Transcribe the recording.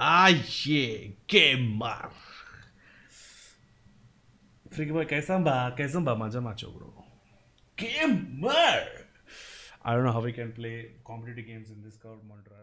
Aye, gamer. Frigma, kaisan ba? Kaisan ba? Maja macho, bro. Gamer. I don't know how we can play competitive games in this curved monitor.